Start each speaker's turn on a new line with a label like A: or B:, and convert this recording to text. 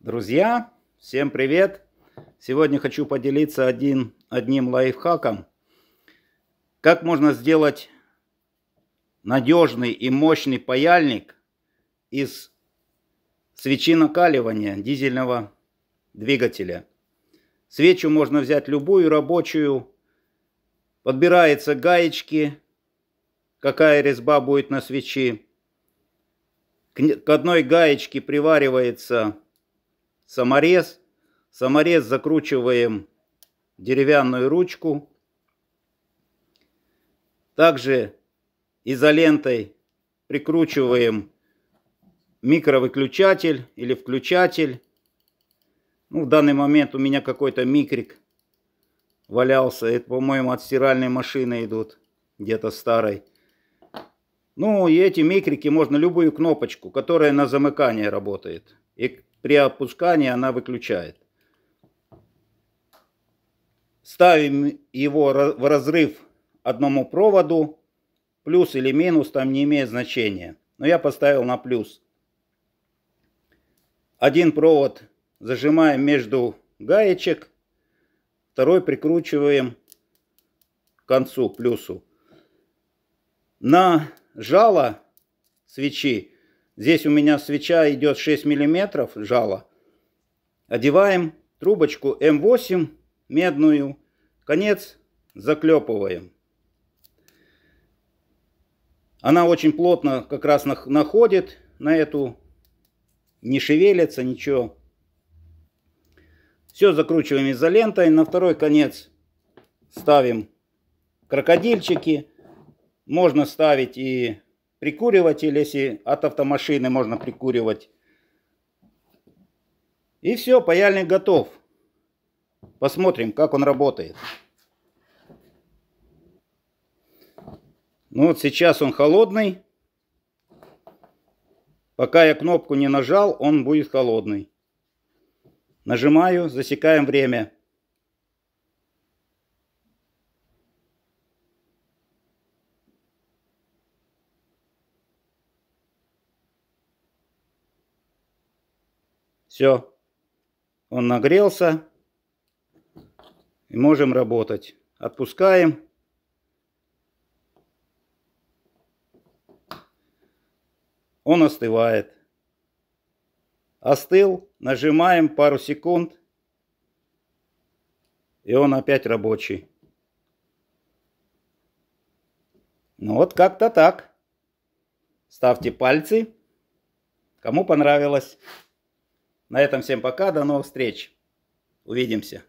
A: Друзья, всем привет! Сегодня хочу поделиться один, одним лайфхаком. Как можно сделать надежный и мощный паяльник из свечи накаливания дизельного двигателя. Свечу можно взять любую рабочую. Подбираются гаечки, какая резьба будет на свечи. К одной гаечке приваривается саморез. Саморез закручиваем деревянную ручку. Также изолентой прикручиваем микровыключатель или включатель. Ну, в данный момент у меня какой-то микрик валялся. Это, по-моему, от стиральной машины идут, где-то старой. Ну, и эти микрики можно любую кнопочку, которая на замыкание работает и при опускании она выключает. Ставим его в разрыв одному проводу, плюс или минус там не имеет значения. Но я поставил на плюс. Один провод зажимаем между гаечек, второй прикручиваем к концу, плюсу. На жало свечи Здесь у меня свеча идет 6 мм жала. Одеваем трубочку М8 медную, конец заклепываем. Она очень плотно как раз находит на эту, не шевелится ничего. Все закручиваем изолентой, на второй конец ставим крокодильчики. Можно ставить и прикуриватель, если от автомашины можно прикуривать. И все, паяльник готов. Посмотрим, как он работает. Ну вот сейчас он холодный. Пока я кнопку не нажал, он будет холодный. Нажимаю, засекаем время. Все. Он нагрелся. И можем работать. Отпускаем. Он остывает. Остыл. Нажимаем пару секунд. И он опять рабочий. Ну вот как-то так. Ставьте пальцы. Кому понравилось. На этом всем пока, до новых встреч. Увидимся.